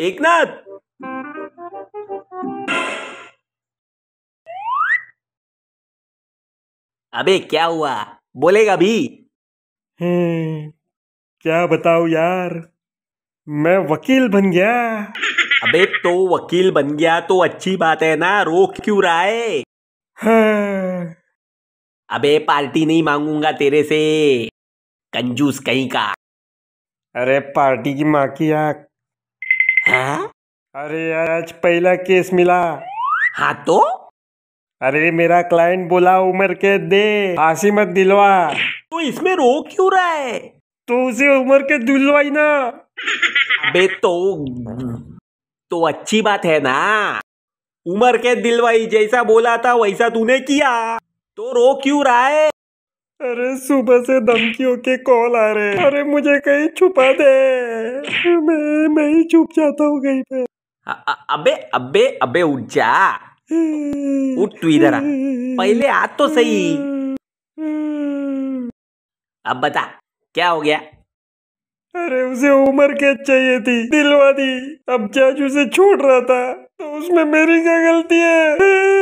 एक नाथ अबे क्या हुआ बोलेगा भी हम्म, क्या बताओ यार मैं वकील बन गया अबे तो वकील बन गया तो अच्छी बात है ना रोक क्यों रहा है हाँ। अबे पार्टी नहीं मांगूंगा तेरे से कंजूस कहीं का अरे पार्टी की माँ की आँख हाँ? अरे आज पहला केस मिला हाँ तो अरे मेरा क्लाइंट बोला उम्र के दे फांसी मत दिलवा तो इसमें रो क्यों रहा है तो उसे उम्र के दिलवाई ना अबे तो तो अच्छी बात है ना उम्र के दिलवाई जैसा बोला था वैसा तूने किया तो रो क्यों रहा है अरे सुबह से धमकियों के कॉल आ रहे हैं अरे मुझे कहीं छुपा दे मैं मैं ही छुप जाता हूँ कहीं पे अबे अबे अबे उठ जा उठ तू इधर आ पहले आ तो सही अब बता क्या हो गया अरे उसे उम्र कैद चाहिए थी दिलवा दी अब जज उसे छोड़ रहा था तो उसमें मेरी क्या गलती है